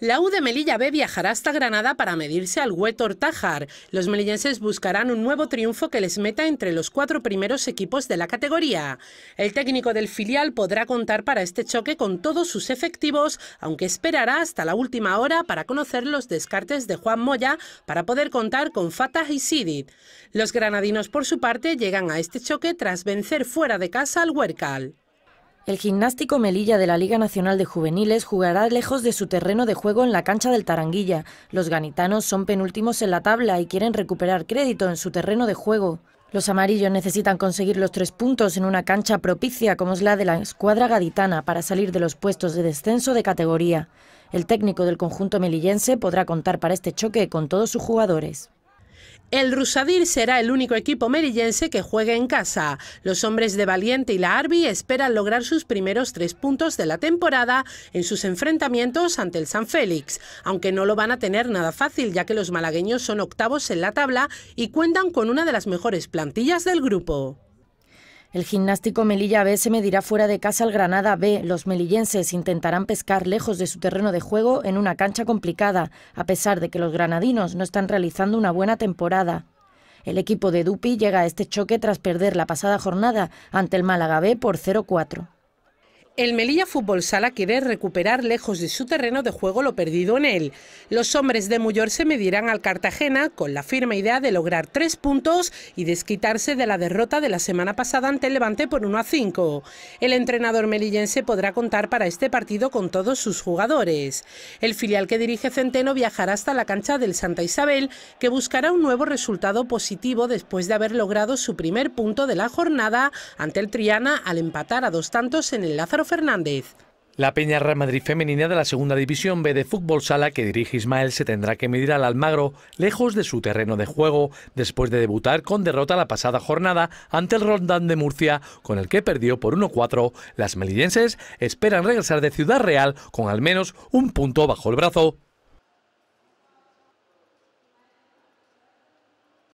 La U de Melilla B viajará hasta Granada para medirse al Huetor Tajar. Los melillenses buscarán un nuevo triunfo que les meta entre los cuatro primeros equipos de la categoría. El técnico del filial podrá contar para este choque con todos sus efectivos, aunque esperará hasta la última hora para conocer los descartes de Juan Moya para poder contar con Fatah y Sidit. Los granadinos, por su parte, llegan a este choque tras vencer fuera de casa al Huercal. El gimnástico Melilla de la Liga Nacional de Juveniles jugará lejos de su terreno de juego en la cancha del Taranguilla. Los ganitanos son penúltimos en la tabla y quieren recuperar crédito en su terreno de juego. Los amarillos necesitan conseguir los tres puntos en una cancha propicia como es la de la escuadra gaditana para salir de los puestos de descenso de categoría. El técnico del conjunto melillense podrá contar para este choque con todos sus jugadores. El Rusadir será el único equipo merillense que juegue en casa. Los hombres de Valiente y la Arbi esperan lograr sus primeros tres puntos de la temporada en sus enfrentamientos ante el San Félix, aunque no lo van a tener nada fácil ya que los malagueños son octavos en la tabla y cuentan con una de las mejores plantillas del grupo. El gimnástico Melilla B se medirá fuera de casa al Granada B. Los melillenses intentarán pescar lejos de su terreno de juego en una cancha complicada, a pesar de que los granadinos no están realizando una buena temporada. El equipo de Dupi llega a este choque tras perder la pasada jornada ante el Málaga B por 0-4. El Melilla Fútbol Sala quiere recuperar lejos de su terreno de juego lo perdido en él. Los hombres de Muyor se medirán al Cartagena con la firme idea de lograr tres puntos y desquitarse de la derrota de la semana pasada ante el Levante por 1 a 5. El entrenador melillense podrá contar para este partido con todos sus jugadores. El filial que dirige Centeno viajará hasta la cancha del Santa Isabel, que buscará un nuevo resultado positivo después de haber logrado su primer punto de la jornada ante el Triana al empatar a dos tantos en el Lázaro Fernández. La Peña Real Madrid femenina de la segunda división B de fútbol sala que dirige Ismael se tendrá que medir al Almagro lejos de su terreno de juego después de debutar con derrota la pasada jornada ante el Rondán de Murcia con el que perdió por 1-4. Las melillenses esperan regresar de Ciudad Real con al menos un punto bajo el brazo.